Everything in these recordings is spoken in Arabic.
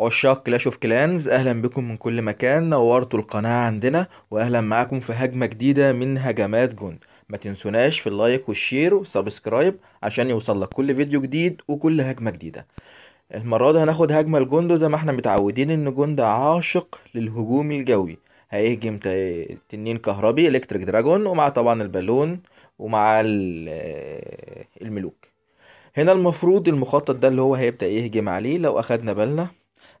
عشاق كلاش اوف كلانز اهلا بكم من كل مكان نورتوا القناة عندنا واهلا معاكم في هجمة جديدة من هجمات جند ما تنسوناش في اللايك والشير والسبسكرايب عشان يوصل لك كل فيديو جديد وكل هجمة جديدة المرة دي هناخد هجمة لجندو زي ما احنا متعودين ان جند عاشق للهجوم الجوي هيهجم تنين كهربي الكتريك دراجون ومع طبعا البالون ومع الملوك هنا المفروض المخطط ده اللي هو هيبدأ يهجم عليه لو اخدنا بالنا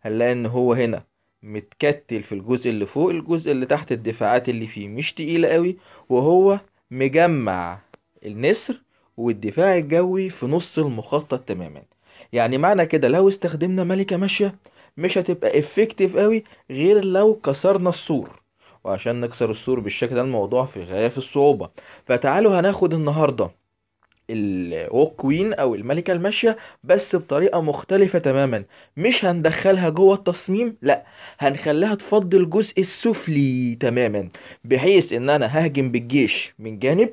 هنلاقي ان هو هنا متكتل في الجزء اللي فوق الجزء اللي تحت الدفاعات اللي فيه مش تقيلة قوي وهو مجمع النسر والدفاع الجوي في نص المخطط تماما يعني معنى كده لو استخدمنا ملكة ماشية مش هتبقى افكتيف قوي غير لو كسرنا السور وعشان نكسر السور بالشكل ده الموضوع في غاية في الصعوبة فتعالوا هناخد النهاردة الووك كوين او الملكه الماشيه بس بطريقه مختلفه تماما مش هندخلها جوه التصميم لا هنخليها تفضي الجزء السفلي تماما بحيث ان انا ههجم بالجيش من جانب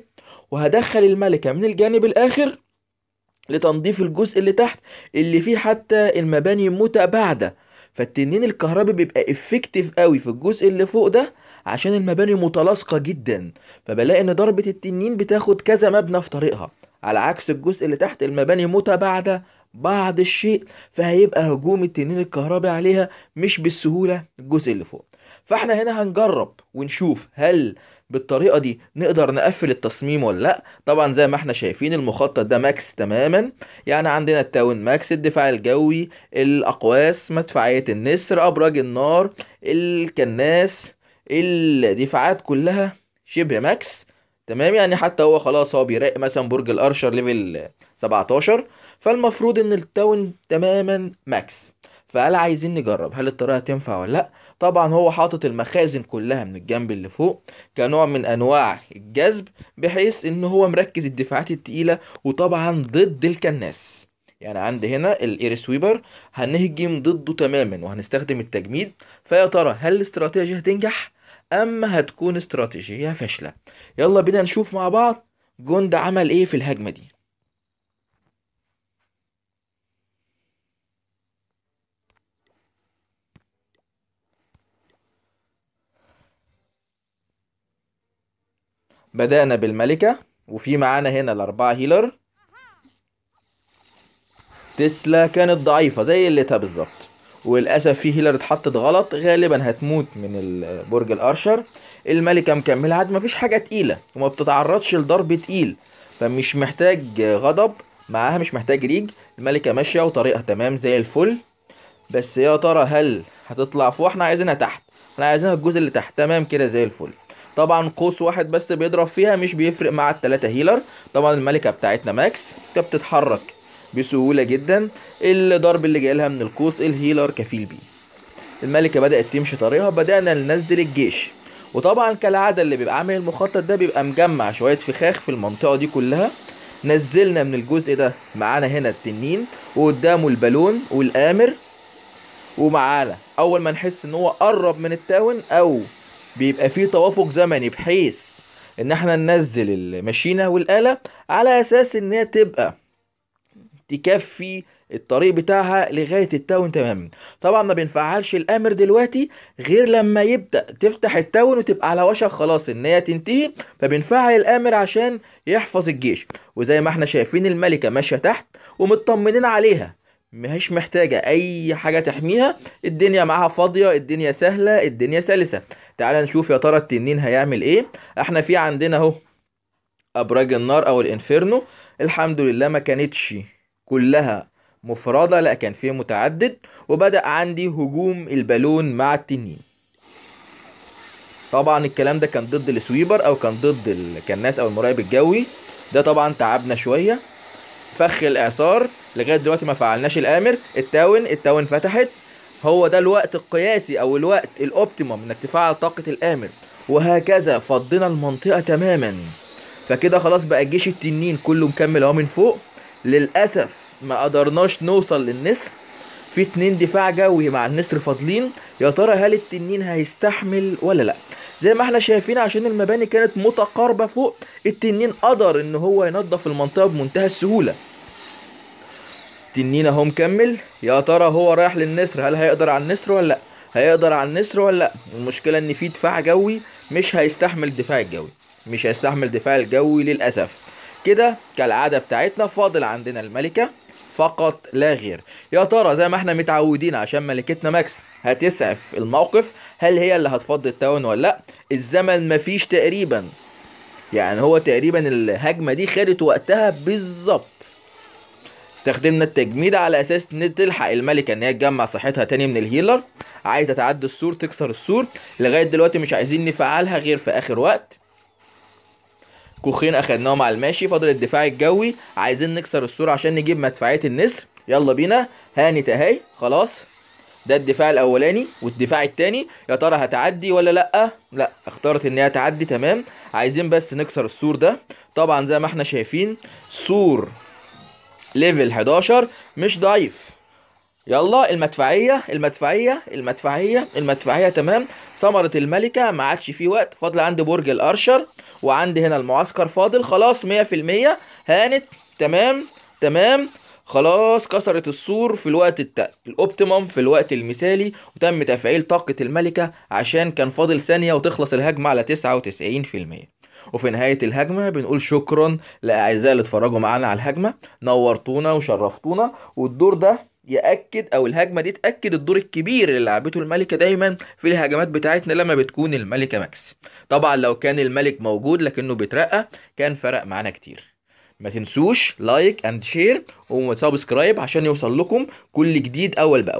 وهدخل الملكه من الجانب الاخر لتنظيف الجزء اللي تحت اللي فيه حتى المباني متباعده فالتنين الكهربي بيبقى افكتيف قوي في الجزء اللي فوق ده عشان المباني متلاصقة جدا فبلاقي ان ضربة التنين بتاخد كذا مبنى في طريقها على عكس الجزء اللي تحت المباني متباعدة بعض الشيء فهيبقى هجوم التنين الكهربي عليها مش بالسهولة الجزء اللي فوق فاحنا هنا هنجرب ونشوف هل بالطريقة دي نقدر نقفل التصميم ولا لا طبعا زي ما احنا شايفين المخطط ده ماكس تماما يعني عندنا التاون ماكس الدفاع الجوي الأقواس مدفعية النسر أبراج النار الكناس الدفاعات كلها شبه ماكس تمام يعني حتى هو خلاص هو بيراقب مثلا برج الارشر ليفل 17 فالمفروض ان التاون تماما ماكس فقال عايزين نجرب هل الطريقه تنفع ولا لا طبعا هو حاطط المخازن كلها من الجنب اللي فوق كنوع من انواع الجذب بحيث ان هو مركز الدفاعات الثقيله وطبعا ضد الكناس يعني عند هنا الاير سويبر هنهجم ضده تماما وهنستخدم التجميد فيا ترى هل الاستراتيجيه هتنجح اما هتكون استراتيجيه فاشله يلا بينا نشوف مع بعض جندة عمل ايه في الهجمه دي بدأنا بالملكة وفي معانا هنا الأربعة هيلر تسلا كانت ضعيفة زي الليتا بالظبط وللاسف في هيلر اتحطت غلط غالبا هتموت من برج الارشر الملكه مكمله عاد مفيش حاجه تقيله وما بتتعرضش لضرب تقيل فمش محتاج غضب معاها مش محتاج ريج الملكه ماشيه وطريقها تمام زي الفل بس يا ترى هل هتطلع فوق احنا عايزينها تحت احنا عايزينها الجزء اللي تحت تمام كده زي الفل طبعا قوس واحد بس بيضرب فيها مش بيفرق مع التلاتة هيلر طبعا الملكه بتاعتنا ماكس كانت بتتحرك بسهولة جدا الضرب اللي جايلها من القوس الهيلر كفيل بيه الملكة بدأت تمشي طريقها بدأنا ننزل الجيش وطبعا كالعادة اللي بيبقى عامل المخطط ده بيبقى مجمع شوية فخاخ في المنطقة دي كلها نزلنا من الجزء ده معانا هنا التنين وقدامه البالون والآمر ومعانا أول ما نحس إن هو قرب من التاون أو بيبقى فيه توافق زمني بحيث إن احنا ننزل الماشينة والآلة على أساس إن هي تبقى تكفي الطريق بتاعها لغايه التاون تماما طبعا ما بنفعلش الامر دلوقتي غير لما يبدا تفتح التاون وتبقى على وشك خلاص ان هي تنتهي فبنفعل الامر عشان يحفظ الجيش وزي ما احنا شايفين الملكه ماشيه تحت ومطمنين عليها مهيش محتاجة أي حاجة تحميها الدنيا معاها فاضية الدنيا سهلة الدنيا سلسة تعال نشوف يا ترى التنين هيعمل إيه احنا في عندنا أهو أبراج النار أو الإنفيرنو الحمد لله ما كانتش كلها مفردة لا كان فيه متعدد وبدأ عندي هجوم البالون مع التنين طبعا الكلام ده كان ضد السويبر او كان ضد الكناس او المراقب الجوي ده طبعا تعبنا شويه فخ الاعصار لغايه دلوقتي ما فعلناش الامر التاون التاون فتحت هو ده الوقت القياسي او الوقت الاوبتيموم انك تفعل طاقه الامر وهكذا فضينا المنطقه تماما فكده خلاص بقى الجيش التنين كله مكمل اهو من فوق للاسف ما قدرناش نوصل للنسر في اتنين دفاع جوي مع النسر فاضلين يا ترى هل التنين هيستحمل ولا لا زي ما احنا شايفين عشان المباني كانت متقاربة فوق التنين قدر ان هو ينظف المنطقة بمنتهى السهولة التنين اهو مكمل يا ترى هو رايح للنسر هل هيقدر على النسر ولا لا هيقدر على النسر ولا لا المشكلة ان في دفاع جوي مش هيستحمل الدفاع الجوي مش هيستحمل الدفاع الجوي للأسف كده كالعادة بتاعتنا فاضل عندنا الملكة فقط لا غير يا ترى زي ما احنا متعودين عشان ملكتنا ماكس هتسعف الموقف هل هي اللي هتفضي التاون ولا لا الزمن مفيش تقريبا يعني هو تقريبا الهجمه دي خدت وقتها بالظبط استخدمنا التجميد على اساس ان تلحق الملكه ان هي تجمع صحتها تاني من الهيلر عايزه تعدي السور تكسر السور لغايه دلوقتي مش عايزين نفعلها غير في اخر وقت كوخين اخدناهم على الماشي فاضل الدفاع الجوي عايزين نكسر السور عشان نجيب مدفعيه النسر يلا بينا هاني اهي خلاص ده الدفاع الاولاني والدفاع الثاني يا ترى هتعدي ولا لا لا اختارت ان هي تعدي تمام عايزين بس نكسر السور ده طبعا زي ما احنا شايفين سور ليفل 11 مش ضعيف يلا المدفعية المدفعية المدفعية المدفعية تمام ثمرة الملكة ما عادش فيه وقت فاضل عندي برج الأرشر وعندي هنا المعسكر فاضل خلاص 100% هانت تمام تمام خلاص كسرت السور في الوقت الاوبتيمم في الوقت المثالي وتم تفعيل طاقة الملكة عشان كان فاضل ثانية وتخلص الهجمة على 99% وفي نهاية الهجمة بنقول شكرا لأعزائي اللي اتفرجوا معانا على الهجمة نورتونا وشرفتونا والدور ده ياكد او الهجمه دي تاكد الدور الكبير اللي لعبته الملكه دايما في الهجمات بتاعتنا لما بتكون الملكه ماكس طبعا لو كان الملك موجود لكنه بيترقى كان فرق معانا كتير ما تنسوش لايك اند شير وسبسكرايب عشان يوصل لكم كل جديد اول باول